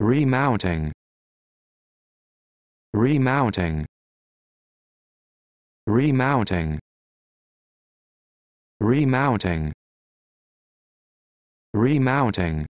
remounting remounting remounting remounting remounting